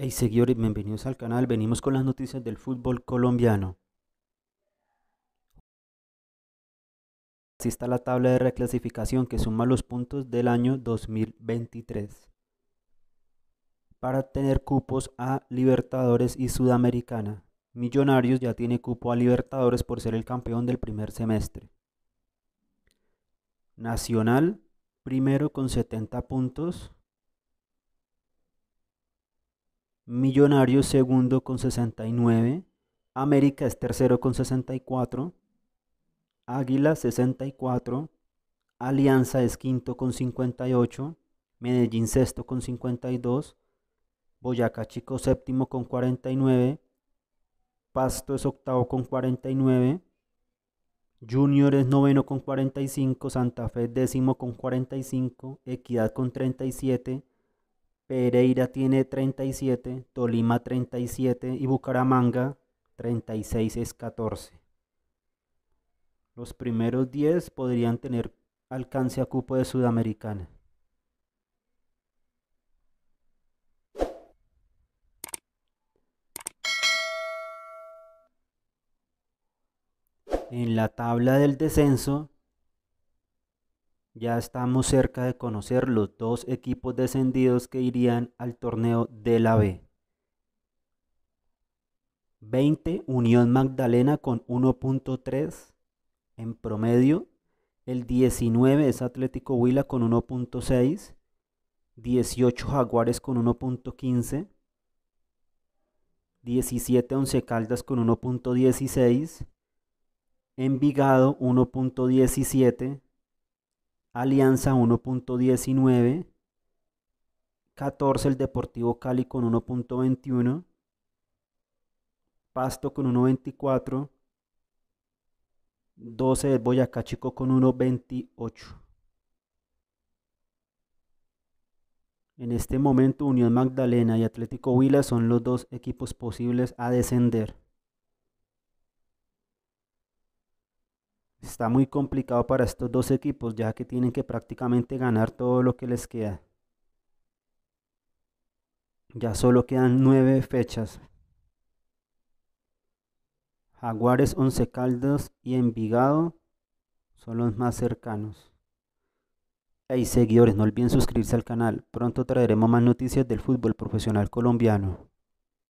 Hey seguidores, bienvenidos al canal. Venimos con las noticias del fútbol colombiano. Aquí está la tabla de reclasificación que suma los puntos del año 2023 para tener cupos a Libertadores y Sudamericana. Millonarios ya tiene cupo a Libertadores por ser el campeón del primer semestre. Nacional, primero con 70 puntos, Millonarios segundo con 69. América es tercero con 64. Águila 64. Alianza es quinto con 58. Medellín sexto con 52. Boyacá Chico séptimo con 49. Pasto es octavo con 49. Junior es noveno con 45. Santa Fe décimo con 45. Equidad con 37. Pereira tiene 37, Tolima 37 y Bucaramanga 36 es 14. Los primeros 10 podrían tener alcance a cupo de Sudamericana. En la tabla del descenso, ya estamos cerca de conocer los dos equipos descendidos que irían al torneo de la B. 20 Unión Magdalena con 1.3 en promedio. El 19 es Atlético Huila con 1.6. 18 Jaguares con 1.15. 17 Once Caldas con 1.16. Envigado 1.17. Alianza 1.19, 14 el Deportivo Cali con 1.21, Pasto con 1.24, 12 el Boyacá Chico con 1.28. En este momento Unión Magdalena y Atlético Huila son los dos equipos posibles a descender. está muy complicado para estos dos equipos, ya que tienen que prácticamente ganar todo lo que les queda. Ya solo quedan nueve fechas. Jaguares, Once Caldas y Envigado son los más cercanos. Hey seguidores, no olviden suscribirse al canal. Pronto traeremos más noticias del fútbol profesional colombiano.